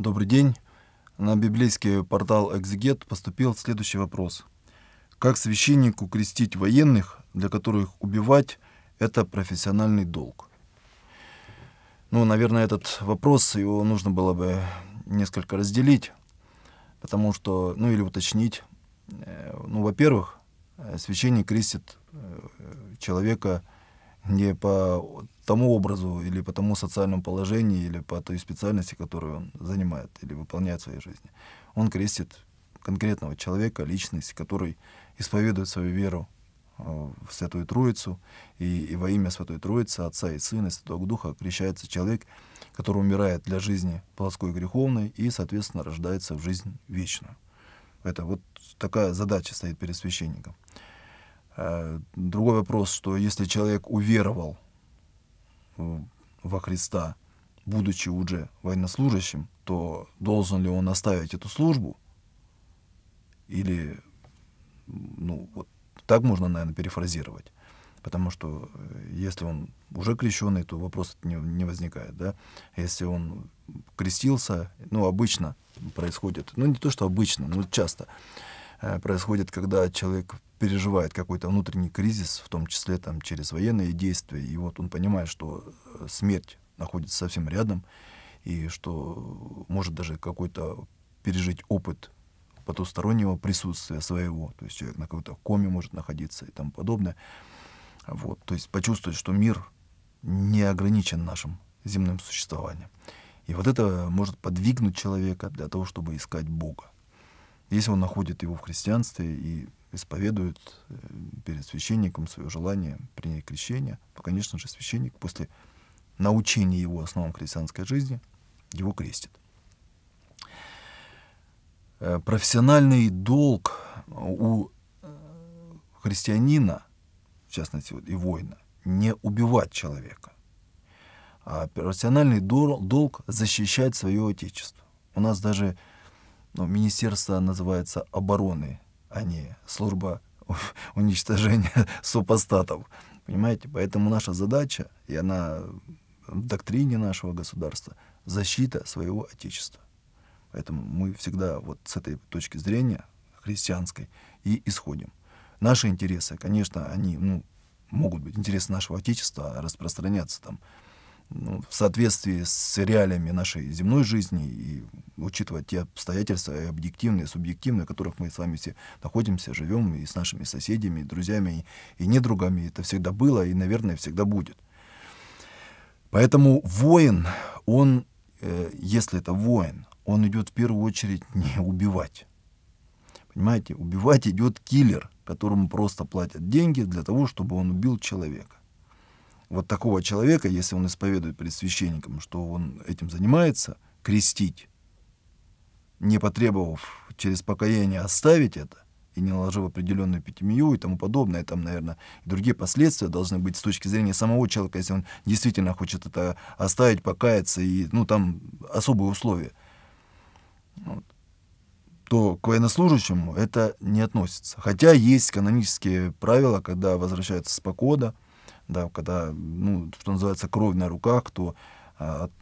Добрый день. На библейский портал «Экзегет» поступил следующий вопрос. Как священнику крестить военных, для которых убивать – это профессиональный долг? Ну, наверное, этот вопрос, его нужно было бы несколько разделить, потому что, ну или уточнить. Э, ну, во-первых, э, священник крестит э, человека – не по тому образу или по тому социальному положению или по той специальности, которую он занимает или выполняет в своей жизни. Он крестит конкретного человека, личность, который исповедует свою веру э, в Святую Троицу, и, и во имя Святой Троицы, Отца и Сына, и Святого Духа крещается человек, который умирает для жизни плоской и греховной и, соответственно, рождается в жизнь вечную. Это вот такая задача стоит перед священником. Э, другой вопрос, что если человек уверовал э, во Христа, будучи уже военнослужащим, то должен ли он оставить эту службу? Или, ну, вот так можно, наверное, перефразировать. Потому что э, если он уже крещенный, то вопрос не, не возникает. Да? Если он крестился, ну, обычно происходит, ну, не то, что обычно, но часто происходит, когда человек переживает какой-то внутренний кризис, в том числе там, через военные действия. И вот он понимает, что э, смерть находится совсем рядом, и что может даже какой-то пережить опыт потустороннего присутствия своего, то есть человек на какой-то коме может находиться и тому подобное. Вот, то есть почувствовать, что мир не ограничен нашим земным существованием. И вот это может подвигнуть человека для того, чтобы искать Бога. Если он находит его в христианстве и исповедует э, перед священником свое желание принять крещение, то, ну, конечно же, священник после научения его основам христианской жизни его крестит. Э, профессиональный долг у э, христианина, в частности, и воина, не убивать человека. А профессиональный долг защищать свое отечество. У нас даже ну, министерство называется обороны а не служба уничтожения супостатов. Понимаете? Поэтому наша задача, и она в доктрине нашего государства, защита своего Отечества. Поэтому мы всегда вот с этой точки зрения христианской и исходим. Наши интересы, конечно, они ну, могут быть, интересы нашего Отечества а распространяться там ну, в соответствии с реалиями нашей земной жизни и учитывая те обстоятельства и объективные, и субъективные, в которых мы с вами все находимся, живем, и с нашими соседями, и друзьями, и, и недругами. Это всегда было и, наверное, всегда будет. Поэтому воин, он, э, если это воин, он идет в первую очередь не убивать. Понимаете, убивать идет киллер, которому просто платят деньги для того, чтобы он убил человека вот такого человека, если он исповедует перед священником, что он этим занимается, крестить, не потребовав через покаяние оставить это, и не наложив определенную пятимию и тому подобное, там, наверное, другие последствия должны быть с точки зрения самого человека, если он действительно хочет это оставить, покаяться, и, ну, там особые условия, вот, то к военнослужащему это не относится. Хотя есть канонические правила, когда возвращается с покода, да, когда, ну, что называется, кровь на руках, кто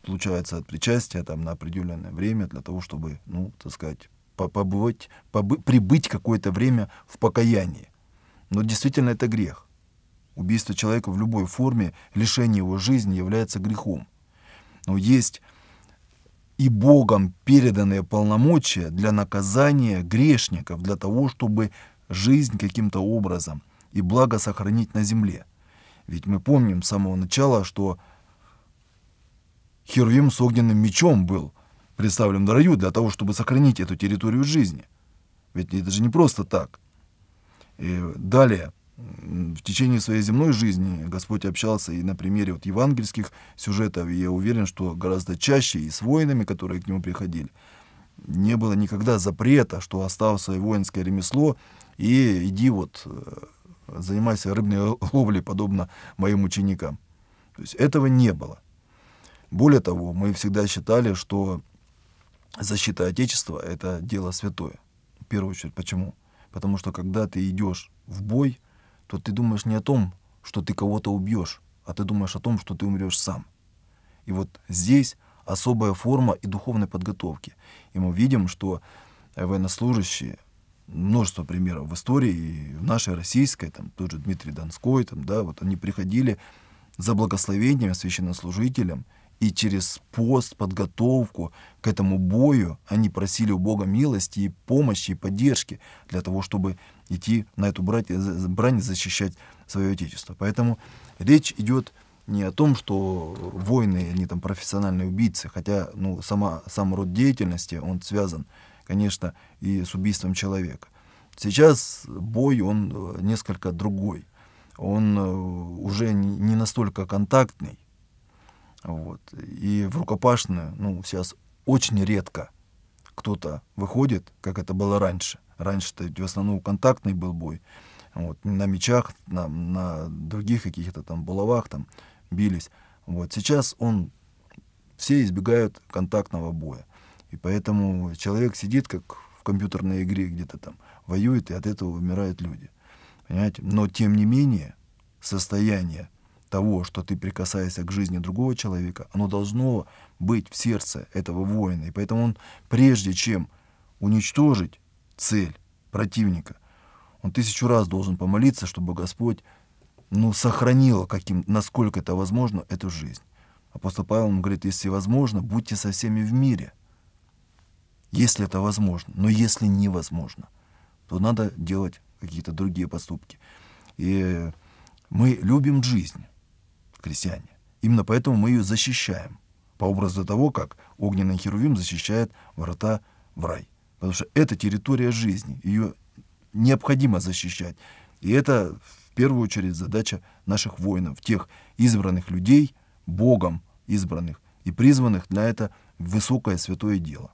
получается а, от причастия там, на определенное время для того, чтобы, ну, так сказать, побывать, побы, прибыть какое-то время в покаянии. Но действительно это грех. Убийство человека в любой форме, лишение его жизни является грехом. Но есть и Богом переданные полномочия для наказания грешников, для того, чтобы жизнь каким-то образом и благо сохранить на земле. Ведь мы помним с самого начала, что Херувим с огненным мечом был представлен в раю для того, чтобы сохранить эту территорию жизни. Ведь это же не просто так. И далее, в течение своей земной жизни Господь общался и на примере вот евангельских сюжетов, и я уверен, что гораздо чаще и с воинами, которые к нему приходили, не было никогда запрета, что оставь свое воинское ремесло и иди вот э, занимайся рыбной ловлей, подобно моим ученикам. То есть этого не было. Более того, мы всегда считали, что защита Отечества — это дело святое. В первую очередь, почему? Потому что когда ты идешь в бой, то ты думаешь не о том, что ты кого-то убьешь, а ты думаешь о том, что ты умрешь сам. И вот здесь особая форма и духовной подготовки. И мы видим, что военнослужащие множество примеров в истории, в нашей российской, там тоже Дмитрий Донской, там, да, вот они приходили за благословением священнослужителям, и через пост, подготовку к этому бою они просили у Бога милости и помощи, и поддержки для того, чтобы идти на эту э, брань и защищать свое Отечество. Поэтому речь идет не о том, что воины, они там профессиональные убийцы, хотя ну, сама, сам род деятельности, он связан с конечно, и с убийством человека. Сейчас бой, он э, несколько другой. Он э, уже не настолько контактный. Вот. И в рукопашную, ну, сейчас очень редко кто-то выходит, как это было раньше. Раньше-то в основном контактный был бой. Вот, на мечах, на, на других каких-то там булавах там бились. Вот сейчас он, все избегают контактного боя. И поэтому человек сидит, как в компьютерной игре где-то там, воюет, и от этого умирают люди. Понимаете? Но тем не менее, состояние того, что ты прикасаешься к жизни другого человека, оно должно быть в сердце этого воина. И поэтому он, прежде чем уничтожить цель противника, он тысячу раз должен помолиться, чтобы Господь ну, сохранил, каким, насколько это возможно, эту жизнь. Апостол Павел ему говорит, если возможно, будьте со всеми в мире если это возможно. Но если невозможно, то надо делать какие-то другие поступки. И мы любим жизнь, крестьяне. Именно поэтому мы ее защищаем. По образу того, как огненный херувим защищает ворота в рай. Потому что это территория жизни, ее необходимо защищать. И это в первую очередь задача наших воинов, тех избранных людей, Богом избранных и призванных для это высокое святое дело.